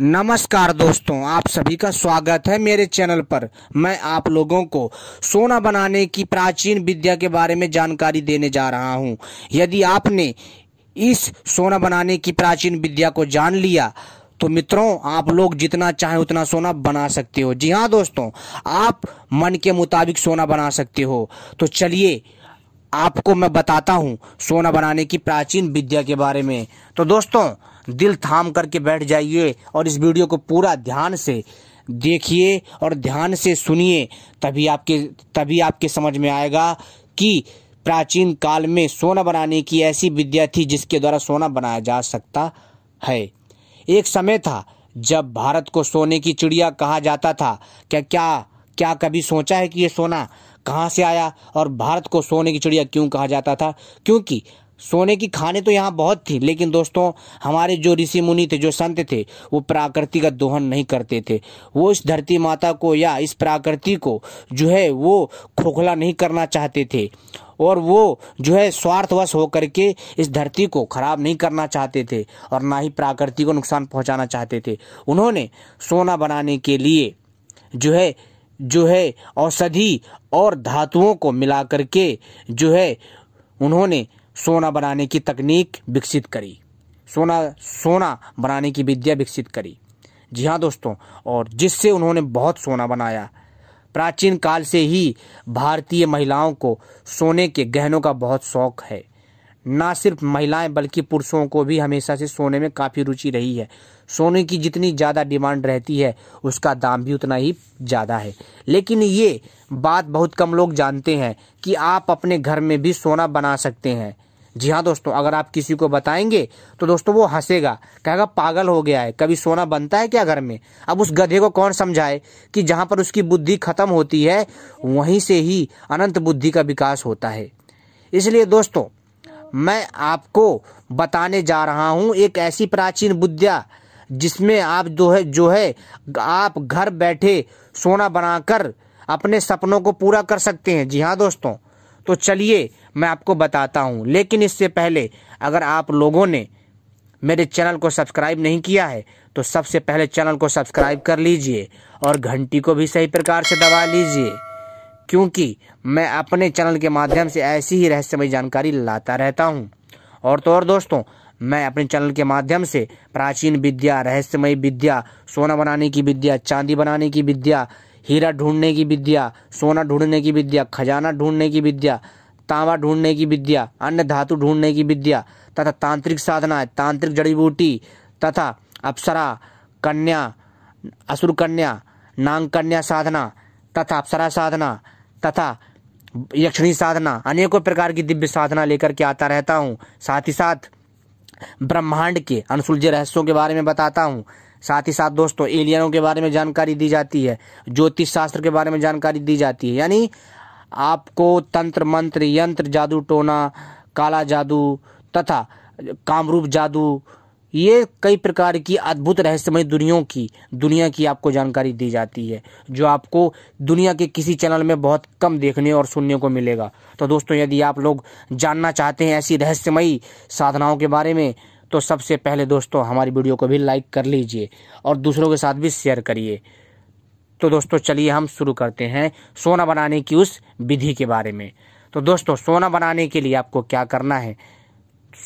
नमस्कार दोस्तों आप सभी का स्वागत है मेरे चैनल पर मैं आप लोगों को सोना बनाने की प्राचीन विद्या के बारे में जानकारी देने जा रहा हूं। यदि आपने इस सोना बनाने की प्राचीन विद्या को जान लिया तो मित्रों आप लोग जितना चाहे उतना सोना बना सकते हो जी हाँ दोस्तों आप मन के मुताबिक सोना बना सकते हो तो चलिए आपको मैं बताता हूँ सोना बनाने की प्राचीन विद्या के बारे में तो दोस्तों दिल थाम करके बैठ जाइए और इस वीडियो को पूरा ध्यान से देखिए और ध्यान से सुनिए तभी आपके तभी आपके समझ में आएगा कि प्राचीन काल में सोना बनाने की ऐसी विद्या थी जिसके द्वारा सोना बनाया जा सकता है एक समय था जब भारत को सोने की चिड़िया कहा जाता था क्या क्या क्या कभी सोचा है कि ये सोना कहाँ से आया और भारत को सोने की चिड़िया क्यों कहा जाता था क्योंकि सोने की खाने तो यहाँ बहुत थी लेकिन दोस्तों हमारे जो ऋषि मुनि थे जो संत थे वो प्राकृति का दोहन नहीं करते थे वो इस धरती माता को या इस प्राकृति को जो है वो खोखला नहीं करना चाहते थे और वो जो है स्वार्थवश होकर के इस धरती को खराब नहीं करना चाहते थे और ना ही प्राकृति को नुकसान पहुँचाना चाहते थे उन्होंने सोना बनाने के लिए जो है जो है औषधि और धातुओं को मिला करके जो है उन्होंने सोना बनाने की तकनीक विकसित करी सोना सोना बनाने की विद्या विकसित करी जी हाँ दोस्तों और जिससे उन्होंने बहुत सोना बनाया प्राचीन काल से ही भारतीय महिलाओं को सोने के गहनों का बहुत शौक है ना सिर्फ महिलाएं बल्कि पुरुषों को भी हमेशा से सोने में काफ़ी रुचि रही है सोने की जितनी ज़्यादा डिमांड रहती है उसका दाम भी उतना ही ज़्यादा है लेकिन ये बात बहुत कम लोग जानते हैं कि आप अपने घर में भी सोना बना सकते हैं जी हाँ दोस्तों अगर आप किसी को बताएंगे तो दोस्तों वो हंसेगा कहेगा पागल हो गया है कभी सोना बनता है क्या घर में अब उस गधे को कौन समझाए कि जहाँ पर उसकी बुद्धि खत्म होती है वहीं से ही अनंत बुद्धि का विकास होता है इसलिए दोस्तों मैं आपको बताने जा रहा हूँ एक ऐसी प्राचीन बुद्धिया जिसमें आप जो है जो है आप घर बैठे सोना बनाकर अपने सपनों को पूरा कर सकते हैं जी हाँ दोस्तों तो चलिए मैं आपको बताता हूँ लेकिन इससे पहले अगर आप लोगों ने मेरे चैनल को सब्सक्राइब नहीं किया है तो सबसे पहले चैनल को सब्सक्राइब कर लीजिए और घंटी को भी सही प्रकार से दबा लीजिए क्योंकि मैं अपने चैनल के माध्यम से ऐसी ही रहस्यमय जानकारी लाता रहता हूँ और तो और दोस्तों मैं अपने चैनल के माध्यम से प्राचीन विद्या रहस्यमय विद्या सोना बनाने की विद्या चांदी बनाने की विद्या हीरा ढूंढने की विद्या सोना ढूंढने की विद्या खजाना ढूंढने की विद्या तांबा ढूंढने की विद्या अन्य धातु ढूंढने की विद्या तथा तांत्रिक साधनाएं तांत्रिक जड़ी बूटी तथा अप्सरा कन्या असुर कन्या नांग कन्या साधना तथा अप्सरा साधना तथा यक्षिणी साधना अनेकों प्रकार की दिव्य साधना लेकर के आता रहता हूँ साथ ही साथ ब्रह्मांड के अनुसुलझे रहस्यों के बारे में बताता हूँ साथ ही साथ दोस्तों एलियनों के बारे में जानकारी दी जाती है ज्योतिष शास्त्र के बारे में जानकारी दी जाती है यानी आपको तंत्र मंत्र यंत्र जादू टोना काला जादू तथा कामरूप जादू ये कई प्रकार की अद्भुत रहस्यमय दुनियों की दुनिया की आपको जानकारी दी जाती है जो आपको दुनिया के किसी चैनल में बहुत कम देखने और सुनने को मिलेगा तो दोस्तों यदि आप लोग जानना चाहते हैं ऐसी रहस्यमयी साधनाओं के बारे में तो सबसे पहले दोस्तों हमारी वीडियो को भी लाइक कर लीजिए और दूसरों के साथ भी शेयर करिए तो दोस्तों चलिए हम शुरू करते हैं सोना बनाने की उस विधि के बारे में तो दोस्तों सोना बनाने के लिए आपको क्या करना है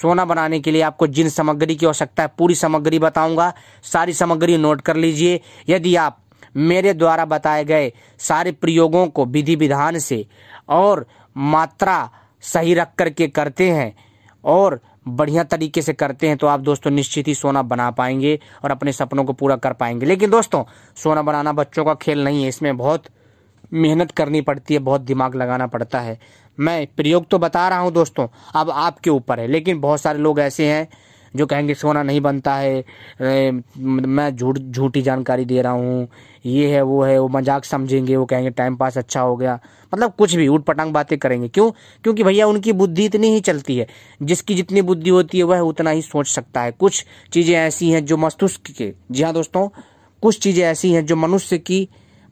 सोना बनाने के लिए आपको जिन सामग्री की आवश्यकता है पूरी सामग्री बताऊंगा सारी सामग्री नोट कर लीजिए यदि आप मेरे द्वारा बताए गए सारे प्रयोगों को विधि विधान से और मात्रा सही रख करके करते हैं और बढ़िया तरीके से करते हैं तो आप दोस्तों निश्चित ही सोना बना पाएंगे और अपने सपनों को पूरा कर पाएंगे लेकिन दोस्तों सोना बनाना बच्चों का खेल नहीं है इसमें बहुत मेहनत करनी पड़ती है बहुत दिमाग लगाना पड़ता है मैं प्रयोग तो बता रहा हूँ दोस्तों अब आपके ऊपर है लेकिन बहुत सारे लोग ऐसे हैं जो कहेंगे सोना नहीं बनता है मैं झूठ झूठी जानकारी दे रहा हूँ ये है वो है वो मजाक समझेंगे वो कहेंगे टाइम पास अच्छा हो गया मतलब कुछ भी उठ पटांग बातें करेंगे क्यों क्योंकि भैया उनकी बुद्धि इतनी ही चलती है जिसकी जितनी बुद्धि होती है वह उतना ही सोच सकता है कुछ चीज़ें ऐसी हैं जो मस्तिष्क के जी हाँ दोस्तों कुछ चीज़ें ऐसी हैं जो मनुष्य की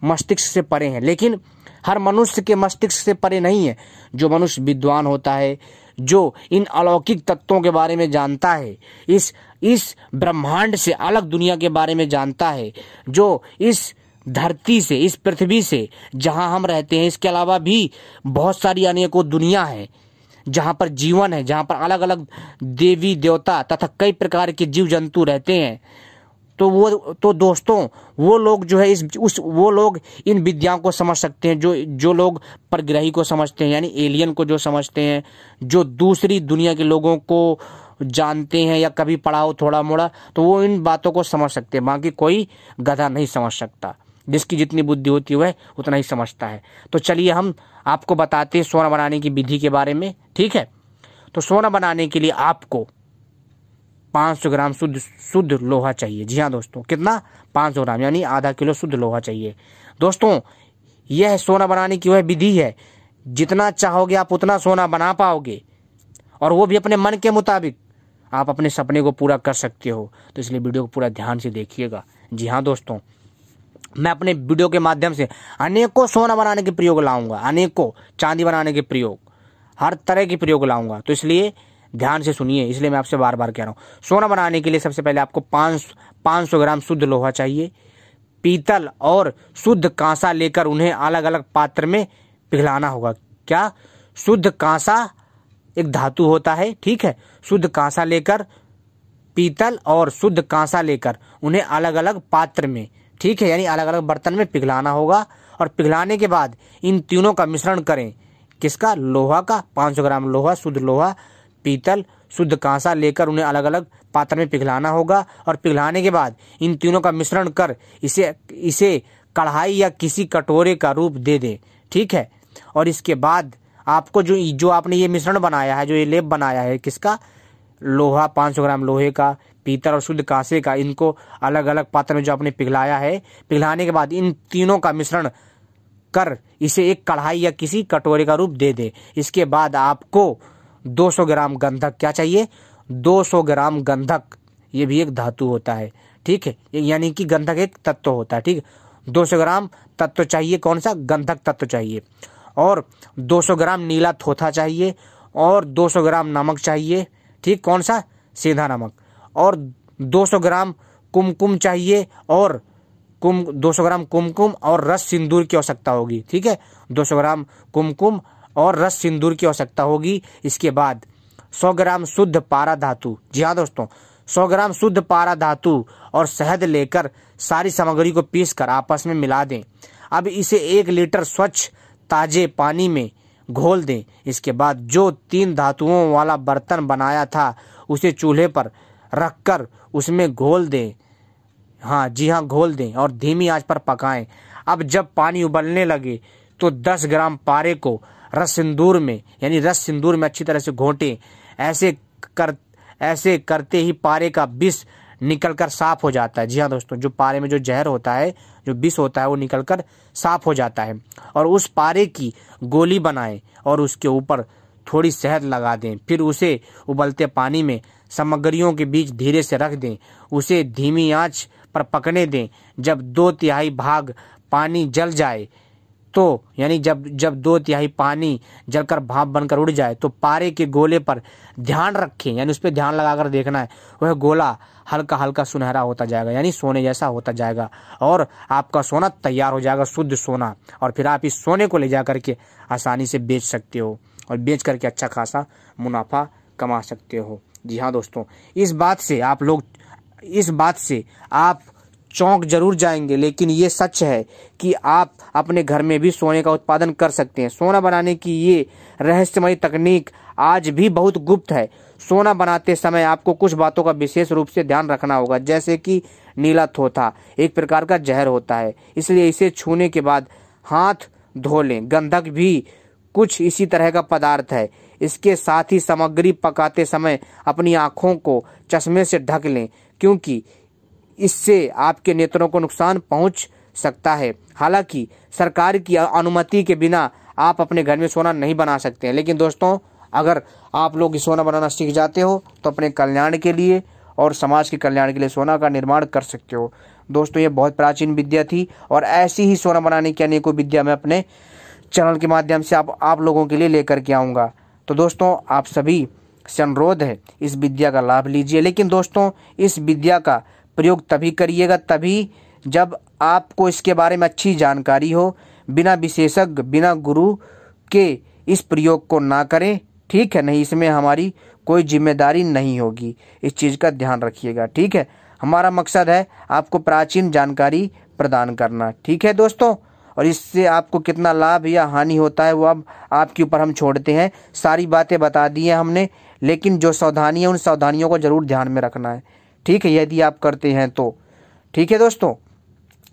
मस्तिष्क से परे हैं लेकिन हर मनुष्य के मस्तिष्क से परे नहीं है जो मनुष्य विद्वान होता है जो इन अलौकिक तत्वों के बारे में जानता है इस इस ब्रह्मांड से अलग दुनिया के बारे में जानता है जो इस धरती से इस पृथ्वी से जहाँ हम रहते हैं इसके अलावा भी बहुत सारी अनेकों दुनिया है जहाँ पर जीवन है जहाँ पर अलग अलग देवी देवता तथा कई प्रकार के जीव जंतु रहते हैं तो वो तो दोस्तों वो लोग जो है इस उस वो लोग इन विद्याओं को समझ सकते हैं जो जो लोग परग्रही को समझते हैं यानी एलियन को जो समझते हैं जो दूसरी दुनिया के लोगों को जानते हैं या कभी पढ़ा हो थोड़ा मोड़ा तो वो इन बातों को समझ सकते हैं बाकी कोई गधा नहीं समझ सकता जिसकी जितनी बुद्धि होती है वह उतना ही समझता है तो चलिए हम आपको बताते हैं सोना बनाने की विधि के बारे में ठीक है तो सोना बनाने के लिए आपको पाँच सौ ग्राम शुद्ध शुद्ध लोहा चाहिए जी हाँ दोस्तों कितना पाँच सौ ग्राम यानी आधा किलो शुद्ध लोहा चाहिए दोस्तों यह सोना बनाने की वह विधि है जितना चाहोगे आप उतना सोना बना पाओगे और वो भी अपने मन के मुताबिक आप अपने सपने को पूरा कर सकते हो तो इसलिए वीडियो को पूरा ध्यान से देखिएगा जी हाँ दोस्तों मैं अपने वीडियो के माध्यम से अनेकों सोना बनाने के प्रयोग लाऊंगा अनेकों चांदी बनाने के प्रयोग हर तरह के प्रयोग लाऊंगा तो इसलिए ध्यान से सुनिए इसलिए मैं आपसे बार बार कह रहा हूँ सोना बनाने के लिए सबसे पहले आपको पाँच पाँच सौ ग्राम शुद्ध लोहा चाहिए पीतल और शुद्ध कांसा लेकर उन्हें अलग अलग पात्र में पिघलाना होगा क्या शुद्ध कांसा एक धातु होता है ठीक है शुद्ध कांसा लेकर पीतल और शुद्ध कांसा लेकर उन्हें अलग अलग पात्र में ठीक है यानी अलग अलग बर्तन में पिघलाना होगा और पिघलाने के बाद इन तीनों का मिश्रण करें किसका लोहा का 500 ग्राम लोहा शुद्ध लोहा पीतल शुद्ध कांसा लेकर उन्हें अलग अलग पात्र में पिघलाना होगा और पिघलाने के बाद इन तीनों का मिश्रण कर इसे इसे कढ़ाई या किसी कटोरे का रूप दे दे ठीक है और इसके बाद आपको जो जो आपने ये मिश्रण बनाया है जो ये लेप बनाया है किसका लोहा 500 ग्राम लोहे का पीतल और शुद्ध कांसे का इनको अलग अलग पात्र में जो आपने पिघलाया है पिघलाने के बाद इन तीनों का मिश्रण कर इसे एक कढ़ाई या किसी कटोरे का रूप दे दे इसके बाद आपको 200 ग्राम गंधक क्या चाहिए 200 ग्राम गंधक ये भी एक धातु होता है ठीक है यानी कि गंधक एक तत्व होता है ठीक दो सौ ग्राम तत्व चाहिए कौन सा गंधक तत्व चाहिए और 200 ग्राम नीला थोथा चाहिए और 200 ग्राम नमक चाहिए ठीक कौन सा सीधा नमक और 200 ग्राम कुमकुम चाहिए और कुम 200 ग्राम कुमकुम और रस सिंदूर की आवश्यकता होगी ठीक है 200 ग्राम कुमकुम और रस सिंदूर की आवश्यकता होगी इसके बाद 100 ग्राम शुद्ध पारा धातु जी हाँ दोस्तों 100 ग्राम शुद्ध पारा धातु और शहद लेकर सारी सामग्री को पीस कर आपस में मिला दें अब इसे एक लीटर स्वच्छ ताजे पानी में घोल दें इसके बाद जो तीन धातुओं वाला बर्तन बनाया था उसे चूल्हे पर रखकर उसमें घोल दें हाँ जी हाँ घोल दें और धीमी आंच पर पकाएं अब जब पानी उबलने लगे तो 10 ग्राम पारे को रस सिंदूर में यानी रस सिंदूर में अच्छी तरह से घोंटें ऐसे कर ऐसे करते ही पारे का विष निकल कर साफ हो जाता है जी हाँ दोस्तों जो पारे में जो जहर होता है जो विष होता है वो निकल कर साफ हो जाता है और उस पारे की गोली बनाएं और उसके ऊपर थोड़ी शहद लगा दें फिर उसे उबलते पानी में सामग्रियों के बीच धीरे से रख दें उसे धीमी आंच पर पकने दें जब दो तिहाई भाग पानी जल जाए तो यानी जब जब दो तिहाई पानी जलकर भाप बनकर उड़ जाए तो पारे के गोले पर ध्यान रखें यानी उस पर ध्यान लगाकर देखना है वह गोला हल्का हल्का सुनहरा होता जाएगा यानी सोने जैसा होता जाएगा और आपका सोना तैयार हो जाएगा शुद्ध सोना और फिर आप इस सोने को ले जा करके आसानी से बेच सकते हो और बेच करके अच्छा खासा मुनाफा कमा सकते हो जी हाँ दोस्तों इस बात से आप लोग इस बात से आप चौंक जरूर जाएंगे लेकिन ये सच है कि आप अपने घर में भी सोने का उत्पादन कर सकते हैं सोना बनाने की ये रहस्यमय तकनीक आज भी बहुत गुप्त है सोना बनाते समय आपको कुछ बातों का विशेष रूप से ध्यान रखना होगा जैसे कि नीला थोथा एक प्रकार का जहर होता है इसलिए इसे छूने के बाद हाथ धो लें गंधक भी कुछ इसी तरह का पदार्थ है इसके साथ ही सामग्री पकाते समय अपनी आँखों को चश्मे से ढक लें क्योंकि इससे आपके नेत्रों को नुकसान पहुंच सकता है हालांकि सरकार की अनुमति के बिना आप अपने घर में सोना नहीं बना सकते हैं लेकिन दोस्तों अगर आप लोग सोना बनाना सीख जाते हो तो अपने कल्याण के लिए और समाज के कल्याण के लिए सोना का निर्माण कर सकते हो दोस्तों ये बहुत प्राचीन विद्या थी और ऐसी ही सोना बनाने की अनेकों विद्या मैं अपने चैनल के माध्यम से आप आप लोगों के लिए लेकर के आऊँगा तो दोस्तों आप सभी से अनुरोध है इस विद्या का लाभ लीजिए लेकिन दोस्तों इस विद्या का प्रयोग तभी करिएगा तभी जब आपको इसके बारे में अच्छी जानकारी हो बिना विशेषज्ञ बिना गुरु के इस प्रयोग को ना करें ठीक है नहीं इसमें हमारी कोई जिम्मेदारी नहीं होगी इस चीज़ का ध्यान रखिएगा ठीक है हमारा मकसद है आपको प्राचीन जानकारी प्रदान करना ठीक है दोस्तों और इससे आपको कितना लाभ या हानि होता है वो अब आपके ऊपर हम छोड़ते हैं सारी बातें बता दी हैं हमने लेकिन जो सावधानी है उन सावधानियों को ज़रूर ध्यान में रखना है ठीक है यदि आप करते हैं तो ठीक है दोस्तों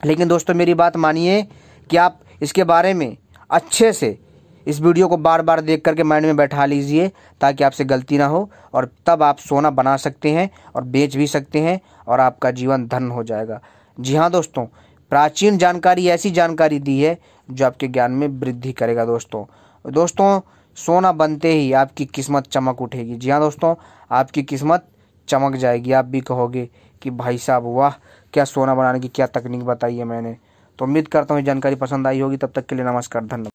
लेकिन दोस्तों मेरी बात मानिए कि आप इसके बारे में अच्छे से इस वीडियो को बार बार देख करके माइंड में बैठा लीजिए ताकि आपसे गलती ना हो और तब आप सोना बना सकते हैं और बेच भी सकते हैं और आपका जीवन धन हो जाएगा जी हाँ दोस्तों प्राचीन जानकारी ऐसी जानकारी दी है जो आपके ज्ञान में वृद्धि करेगा दोस्तों दोस्तों सोना बनते ही आपकी किस्मत चमक उठेगी जी हाँ दोस्तों आपकी किस्मत चमक जाएगी आप भी कहोगे कि भाई साहब वाह क्या सोना बनाने की क्या तकनीक बताई है मैंने तो उम्मीद करता हूँ जानकारी पसंद आई होगी तब तक के लिए नमस्कार धन्यवाद